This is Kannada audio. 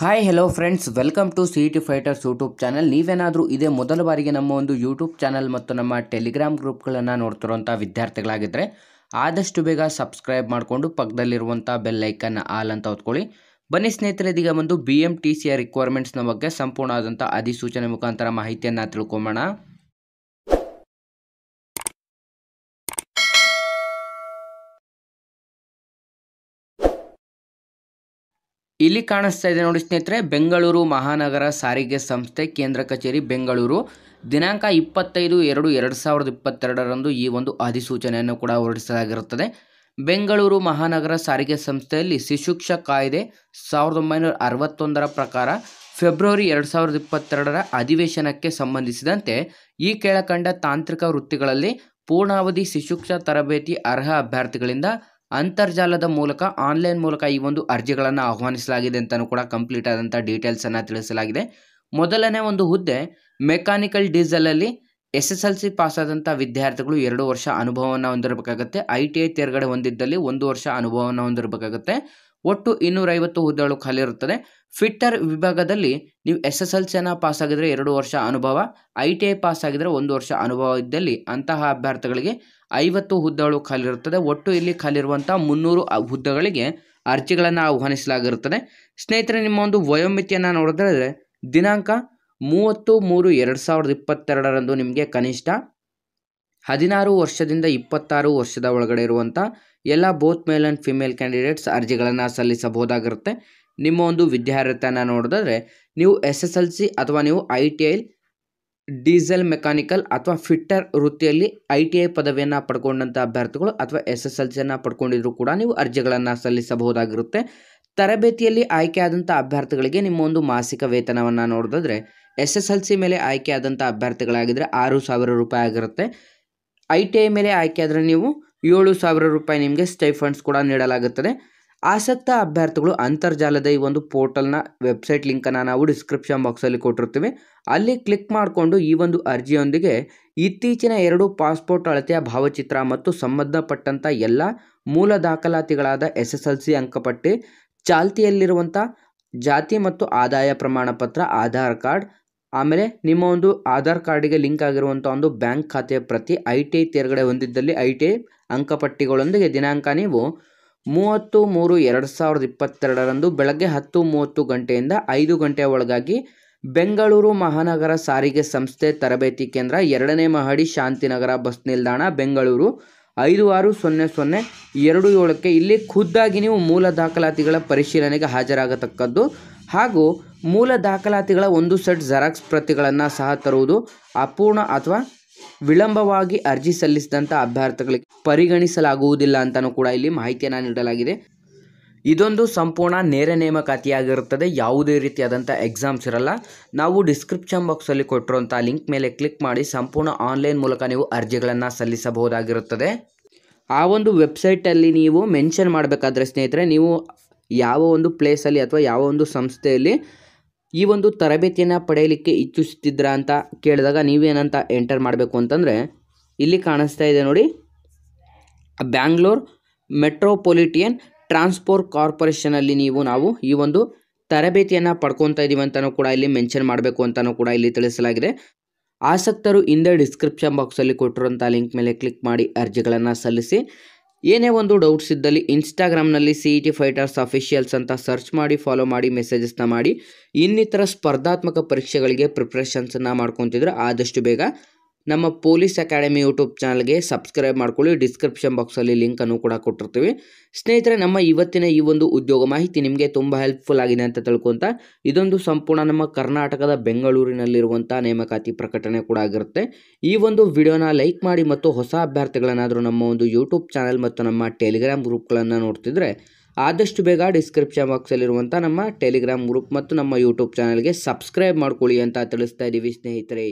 hi hello friends welcome to C T fighters YouTube channel ನೀವೇನಾದರೂ ಇದೇ ಮೊದಲ ಬಾರಿಗೆ ನಮ್ಮ ಒಂದು ಯೂಟ್ಯೂಬ್ ಚಾನಲ್ ಮತ್ತು ನಮ್ಮ ಟೆಲಿಗ್ರಾಮ್ ಗ್ರೂಪ್ಗಳನ್ನು ನೋಡ್ತಿರುವಂಥ ವಿದ್ಯಾರ್ಥಿಗಳಾಗಿದ್ದರೆ ಆದಷ್ಟು ಬೇಗ ಸಬ್ಸ್ಕ್ರೈಬ್ ಮಾಡಿಕೊಂಡು ಪಕ್ಕದಲ್ಲಿರುವಂಥ ಬೆಲ್ಲೈಕನ್ನ ಆಲ್ ಅಂತ ಹೊತ್ಕೊಳ್ಳಿ ಬನ್ನಿ ಸ್ನೇಹಿತರೆ ಇದೀಗ ಒಂದು ಬಿ ಎಮ್ ಟಿ ಸಿಯ ರಿಕ್ವೈರ್ಮೆಂಟ್ಸ್ನ ಬಗ್ಗೆ ಸಂಪೂರ್ಣ ಅಧಿಸೂಚನೆ ಮುಖಾಂತರ ಮಾಹಿತಿಯನ್ನು ತಿಳ್ಕೊಂಬೋಣ ಇಲ್ಲಿ ಕಾಣಿಸ್ತಾ ಇದೆ ನೋಡಿ ಸ್ನೇಹಿತರೆ ಬೆಂಗಳೂರು ಮಹಾನಗರ ಸಾರಿಗೆ ಸಂಸ್ಥೆ ಕೇಂದ್ರ ಕಚೇರಿ ಬೆಂಗಳೂರು ದಿನಾಂಕ ಇಪ್ಪತ್ತೈದು ಎರಡು ಎರಡು ಸಾವಿರದ ಇಪ್ಪತ್ತೆರಡರಂದು ಈ ಒಂದು ಅಧಿಸೂಚನೆಯನ್ನು ಕೂಡ ಹೊರಡಿಸಲಾಗಿರುತ್ತದೆ ಬೆಂಗಳೂರು ಮಹಾನಗರ ಸಾರಿಗೆ ಸಂಸ್ಥೆಯಲ್ಲಿ ಶಿಶುಕ್ಷ ಕಾಯ್ದೆ ಸಾವಿರದ ಒಂಬೈನೂರ ಅರವತ್ತೊಂದರ ಪ್ರಕಾರ ಫೆಬ್ರವರಿ ಎರಡು ಸಾವಿರದ ಇಪ್ಪತ್ತೆರಡರ ಅಧಿವೇಶನಕ್ಕೆ ಸಂಬಂಧಿಸಿದಂತೆ ಈ ಕೆಳಕಂಡ ತಾಂತ್ರಿಕ ವೃತ್ತಿಗಳಲ್ಲಿ ಪೂರ್ಣಾವಧಿ ಶಿಶುಕ್ಷ ತರಬೇತಿ ಅರ್ಹ ಅಭ್ಯರ್ಥಿಗಳಿಂದ ಅಂತರ್ಜಾಲದ ಮೂಲಕ ಆನ್ಲೈನ್ ಮೂಲಕ ಈ ಒಂದು ಅರ್ಜಿಗಳನ್ನು ಆಹ್ವಾನಿಸಲಾಗಿದೆ ಅಂತಲೂ ಕೂಡ ಕಂಪ್ಲೀಟ್ ಆದಂಥ ಡೀಟೇಲ್ಸನ್ನು ತಿಳಿಸಲಾಗಿದೆ ಮೊದಲನೇ ಒಂದು ಹುದ್ದೆ ಮೆಕ್ಯಾನಿಕಲ್ ಡೀಸೆಲಲ್ಲಿ ಎಸ್ ಎಸ್ ಎಲ್ ಸಿ ಪಾಸಾದಂಥ ವಿದ್ಯಾರ್ಥಿಗಳು ಎರಡು ವರ್ಷ ಅನುಭವವನ್ನು ಹೊಂದಿರಬೇಕಾಗುತ್ತೆ ಐ ಟಿ ಐ ತೇರ್ಗಡೆ ಹೊಂದಿದ್ದಲ್ಲಿ ಒಂದು ವರ್ಷ ಅನುಭವವನ್ನು ಹೊಂದಿರಬೇಕಾಗುತ್ತೆ ಒಟ್ಟು ಇನ್ನೂರೈವತ್ತು ಹುದ್ದೆಗಳು ಖಾಲಿ ಇರುತ್ತದೆ ಫಿಟ್ಟರ್ ವಿಭಾಗದಲ್ಲಿ ನೀವು ಎಸ್ ಎಸ್ ಎಲ್ ಸಿಯನ್ನು ಪಾಸ್ ಆಗಿದ್ರೆ ಎರಡು ವರ್ಷ ಅನುಭವ ಐ ಟಿ ಐ ಪಾಸ್ ಆಗಿದ್ರೆ ಒಂದು ವರ್ಷ ಅನುಭವ ಇದ್ದಲ್ಲಿ ಅಂತಹ ಅಭ್ಯರ್ಥಿಗಳಿಗೆ ಐವತ್ತು ಹುದ್ದೆಗಳು ಖಾಲಿ ಇರುತ್ತದೆ ಒಟ್ಟು ಇಲ್ಲಿ ಖಾಲಿ ಖಾಲಿರುವಂಥ ಮುನ್ನೂರು ಹುದ್ದೆಗಳಿಗೆ ಅರ್ಜಿಗಳನ್ನು ಆಹ್ವಾನಿಸಲಾಗಿರುತ್ತದೆ ಸ್ನೇಹಿತರೆ ನಿಮ್ಮ ಒಂದು ವಯೋಮಿತಿಯನ್ನು ನೋಡಿದ್ರೆ ದಿನಾಂಕ ಮೂವತ್ತು ಮೂರು ಎರಡು ಸಾವಿರದ ಇಪ್ಪತ್ತೆರಡರಂದು ನಿಮಗೆ ಕನಿಷ್ಠ ಹದಿನಾರು ವರ್ಷದಿಂದ ಇಪ್ಪತ್ತಾರು ವರ್ಷದ ಒಳಗಡೆ ಇರುವಂಥ ಎಲ್ಲ both male and female candidates ಅರ್ಜಿಗಳನ್ನು ಸಲ್ಲಿಸಬಹುದಾಗಿರುತ್ತೆ ನಿಮ್ಮ ಒಂದು ವಿದ್ಯಾರ್ಹತೆಯನ್ನು ನೋಡಿದ್ರೆ ನೀವು ಎಸ್ ಎಸ್ ಎಲ್ ಸಿ ಅಥವಾ ನೀವು I T I diesel mechanical ಅಥವಾ ಫಿಟ್ಟರ್ ವೃತ್ತಿಯಲ್ಲಿ ಐ ಟಿ ಐ ಪದವಿಯನ್ನು ಪಡ್ಕೊಂಡಂಥ ಅಭ್ಯರ್ಥಿಗಳು ಅಥವಾ ಎಸ್ ಎಸ್ ಎಲ್ ಸಿಯನ್ನು ಪಡ್ಕೊಂಡಿದ್ರು ಕೂಡ ನೀವು ಅರ್ಜಿಗಳನ್ನು ಸಲ್ಲಿಸಬಹುದಾಗಿರುತ್ತೆ ತರಬೇತಿಯಲ್ಲಿ ಆಯ್ಕೆಯಾದಂಥ ಅಭ್ಯರ್ಥಿಗಳಿಗೆ ನಿಮ್ಮ ಒಂದು ಮಾಸಿಕ ವೇತನವನ್ನು ನೋಡಿದ್ರೆ ಎಸ್ ಎಸ್ ಎಲ್ ಸಿ ಮೇಲೆ ಆಯ್ಕೆಯಾದಂಥ ಅಭ್ಯರ್ಥಿಗಳಾಗಿದ್ದರೆ ಆರು ಸಾವಿರ ರೂಪಾಯಿ ಆಗಿರುತ್ತೆ ಐ ಟಿ ಐ ಮೇಲೆ ಆಯ್ಕೆಯಾದರೆ ನೀವು ಏಳು ಸಾವಿರ ರೂಪಾಯಿ ನಿಮಗೆ ಸ್ಟೈಫಂಡ್ಸ್ ಕೂಡ ನೀಡಲಾಗುತ್ತದೆ ಆಸಕ್ತ ಅಭ್ಯರ್ಥಿಗಳು ಅಂತರ್ಜಾಲದ ಈ ಒಂದು ಪೋರ್ಟಲ್ನ ವೆಬ್ಸೈಟ್ ಲಿಂಕನ್ನು ನಾವು ಡಿಸ್ಕ್ರಿಪ್ಷನ್ ಬಾಕ್ಸಲ್ಲಿ ಕೊಟ್ಟಿರ್ತೀವಿ ಅಲ್ಲಿ ಕ್ಲಿಕ್ ಮಾಡಿಕೊಂಡು ಈ ಒಂದು ಅರ್ಜಿಯೊಂದಿಗೆ ಇತ್ತೀಚಿನ ಎರಡು ಪಾಸ್ಪೋರ್ಟ್ ಅಳತೆಯ ಭಾವಚಿತ್ರ ಮತ್ತು ಸಂಬಂಧಪಟ್ಟಂಥ ಎಲ್ಲ ಮೂಲ ದಾಖಲಾತಿಗಳಾದ ಎಸ್ ಎಸ್ ಎಲ್ ಸಿ ಅಂಕಪಟ್ಟಿ ಚಾಲ್ತಿಯಲ್ಲಿರುವಂಥ ಜಾತಿ ಮತ್ತು ಆದಾಯ ಪ್ರಮಾಣ ಪತ್ರ ಆಧಾರ್ ಕಾರ್ಡ್ ಆಮೇಲೆ ನಿಮ್ಮ ಒಂದು ಆಧಾರ್ ಕಾರ್ಡಿಗೆ ಲಿಂಕ್ ಆಗಿರುವಂಥ ಒಂದು ಬ್ಯಾಂಕ್ ಖಾತೆಯ ಪ್ರತಿ ಐ ಟಿ ಐ ತೇರ್ಗಡೆ ಹೊಂದಿದ್ದಲ್ಲಿ ಐ ಟಿ ಐ ಅಂಕಪಟ್ಟಿಗಳೊಂದಿಗೆ ದಿನಾಂಕ ನೀವು ಮೂವತ್ತು ಮೂರು ಎರಡು ಸಾವಿರದ ಇಪ್ಪತ್ತೆರಡರಂದು ಬೆಳಗ್ಗೆ ಹತ್ತು ಮೂವತ್ತು ಗಂಟೆಯಿಂದ ಐದು ಗಂಟೆಯ ಒಳಗಾಗಿ ಬೆಂಗಳೂರು ಮಹಾನಗರ ಸಾರಿಗೆ ಸಂಸ್ಥೆ ತರಬೇತಿ ಕೇಂದ್ರ ಎರಡನೇ ಮಹಡಿ ಶಾಂತಿನಗರ ಬಸ್ ನಿಲ್ದಾಣ ಬೆಂಗಳೂರು ಐದು ಆರು ಸೊನ್ನೆ ಸೊನ್ನೆ ಎರಡು ಏಳಕ್ಕೆ ಇಲ್ಲಿ ಖುದ್ದಾಗಿ ನೀವು ಮೂಲ ದಾಖಲಾತಿಗಳ ಪರಿಶೀಲನೆಗೆ ಹಾಜರಾಗತಕ್ಕದ್ದು ಹಾಗೂ ಮೂಲ ದಾಖಲಾತಿಗಳ ಒಂದು ಸೆಟ್ ಜೆರಾಕ್ಸ್ ಪ್ರತಿಗಳನ್ನು ಸಹ ತರುವುದು ಅಪೂರ್ಣ ಅಥವಾ ವಿಳಂಬವಾಗಿ ಅರ್ಜಿ ಸಲ್ಲಿಸಿದಂಥ ಅಭ್ಯರ್ಥಿಗಳಿಗೆ ಪರಿಗಣಿಸಲಾಗುವುದಿಲ್ಲ ಅಂತಲೂ ಕೂಡ ಇಲ್ಲಿ ಮಾಹಿತಿಯನ್ನು ನೀಡಲಾಗಿದೆ ಇದೊಂದು ಸಂಪೂರ್ಣ ನೇರ ನೇಮಕಾತಿಯಾಗಿರುತ್ತದೆ ಯಾವುದೇ ರೀತಿಯಾದಂಥ ಎಕ್ಸಾಮ್ಸ್ ಇರಲ್ಲ ನಾವು ಡಿಸ್ಕ್ರಿಪ್ಷನ್ ಬಾಕ್ಸಲ್ಲಿ ಕೊಟ್ಟಿರುವಂಥ ಲಿಂಕ್ ಮೇಲೆ ಕ್ಲಿಕ್ ಮಾಡಿ ಸಂಪೂರ್ಣ ಆನ್ಲೈನ್ ಮೂಲಕ ನೀವು ಅರ್ಜಿಗಳನ್ನು ಸಲ್ಲಿಸಬಹುದಾಗಿರುತ್ತದೆ ಆ ಒಂದು ವೆಬ್ಸೈಟಲ್ಲಿ ನೀವು ಮೆನ್ಷನ್ ಮಾಡಬೇಕಾದ್ರೆ ಸ್ನೇಹಿತರೆ ನೀವು ಯಾವ ಒಂದು ಪ್ಲೇಸಲ್ಲಿ ಅಥವಾ ಯಾವ ಒಂದು ಸಂಸ್ಥೆಯಲ್ಲಿ ಈ ಒಂದು ತರಬೇತಿಯನ್ನು ಪಡೆಯಲಿಕ್ಕೆ ಇಚ್ಛಿಸುತ್ತಿದ್ದೀರಾ ಅಂತ ಕೇಳಿದಾಗ ನೀವೇನಂತ ಎಂಟರ್ ಮಾಡಬೇಕು ಅಂತಂದರೆ ಇಲ್ಲಿ ಕಾಣಿಸ್ತಾ ಇದೆ ನೋಡಿ ಬ್ಯಾಂಗ್ಳೂರ್ ಮೆಟ್ರೋಪೊಲಿಟಿಯನ್ ಟ್ರಾನ್ಸ್ಪೋರ್ಟ್ ಕಾರ್ಪೊರೇಷನಲ್ಲಿ ನೀವು ನಾವು ಈ ಒಂದು ತರಬೇತಿಯನ್ನು ಪಡ್ಕೊತಾ ಇದ್ದೀವಿ ಅಂತಲೂ ಕೂಡ ಇಲ್ಲಿ ಮೆನ್ಷನ್ ಮಾಡಬೇಕು ಅಂತಲೂ ಕೂಡ ಇಲ್ಲಿ ತಿಳಿಸಲಾಗಿದೆ ಆಸಕ್ತರು ಹಿಂದೆ ಡಿಸ್ಕ್ರಿಪ್ಷನ್ ಬಾಕ್ಸಲ್ಲಿ ಕೊಟ್ಟಿರುವಂಥ ಲಿಂಕ್ ಮೇಲೆ ಕ್ಲಿಕ್ ಮಾಡಿ ಅರ್ಜಿಗಳನ್ನು ಸಲ್ಲಿಸಿ ಏನೇ ಒಂದು ಡೌಟ್ಸ್ ಇದ್ದಲ್ಲಿ ಇನ್ಸ್ಟಾಗ್ರಾಮ್ನಲ್ಲಿ C E T fighters officials ಅಂತ ಸರ್ಚ್ ಮಾಡಿ ಫಾಲೋ ಮಾಡಿ ಮೆಸೇಜಸ್ನ ಮಾಡಿ ಇನ್ನಿತರ ಸ್ಪರ್ಧಾತ್ಮಕ ಪರೀಕ್ಷೆಗಳಿಗೆ ಪ್ರಿಪ್ರೇಷನ್ಸನ್ನು ಮಾಡ್ಕೊತಿದ್ರೆ ಆದಷ್ಟು ಬೇಗ ನಮ್ಮ ಪೊಲೀಸ್ ಅಕಾಡೆಮಿ ಯೂಟ್ಯೂಬ್ ಚಾನಲ್ಗೆ ಸಬ್ಸ್ಕ್ರೈಬ್ ಮಾಡ್ಕೊಳ್ಳಿ ಡಿಸ್ಕ್ರಿಪ್ಷನ್ ಬಾಕ್ಸಲ್ಲಿ ಲಿಂಕನ್ನು ಕೂಡ ಕೊಟ್ಟಿರ್ತೀವಿ ಸ್ನೇಹಿತರೆ ನಮ್ಮ ಇವತ್ತಿನ ಈ ಒಂದು ಉದ್ಯೋಗ ಮಾಹಿತಿ ನಿಮಗೆ ತುಂಬ ಹೆಲ್ಪ್ಫುಲ್ ಆಗಿದೆ ಅಂತ ತಿಳ್ಕೊಂತ ಇದೊಂದು ಸಂಪೂರ್ಣ ನಮ್ಮ ಕರ್ನಾಟಕದ ಬೆಂಗಳೂರಿನಲ್ಲಿರುವಂಥ ನೇಮಕಾತಿ ಪ್ರಕಟಣೆ ಕೂಡ ಆಗಿರುತ್ತೆ ಈ ಒಂದು ವಿಡಿಯೋನ ಲೈಕ್ ಮಾಡಿ ಮತ್ತು ಹೊಸ ಅಭ್ಯರ್ಥಿಗಳನ್ನಾದರೂ ನಮ್ಮ ಒಂದು ಯೂಟ್ಯೂಬ್ ಚಾನಲ್ ಮತ್ತು ನಮ್ಮ ಟೆಲಿಗ್ರಾಮ್ ಗ್ರೂಪ್ಗಳನ್ನು ನೋಡ್ತಿದ್ರೆ ಆದಷ್ಟು ಬೇಗ ಡಿಸ್ಕ್ರಿಪ್ಷನ್ ಬಾಕ್ಸಲ್ಲಿರುವಂಥ ನಮ್ಮ ಟೆಲಿಗ್ರಾಮ್ ಗ್ರೂಪ್ ಮತ್ತು ನಮ್ಮ ಯೂಟ್ಯೂಬ್ ಚಾನಲ್ಗೆ ಸಬ್ಸ್ಕ್ರೈಬ್ ಮಾಡ್ಕೊಳ್ಳಿ ಅಂತ ತಿಳಿಸ್ತಾ ಇದ್ದೀವಿ ಸ್ನೇಹಿತರೆ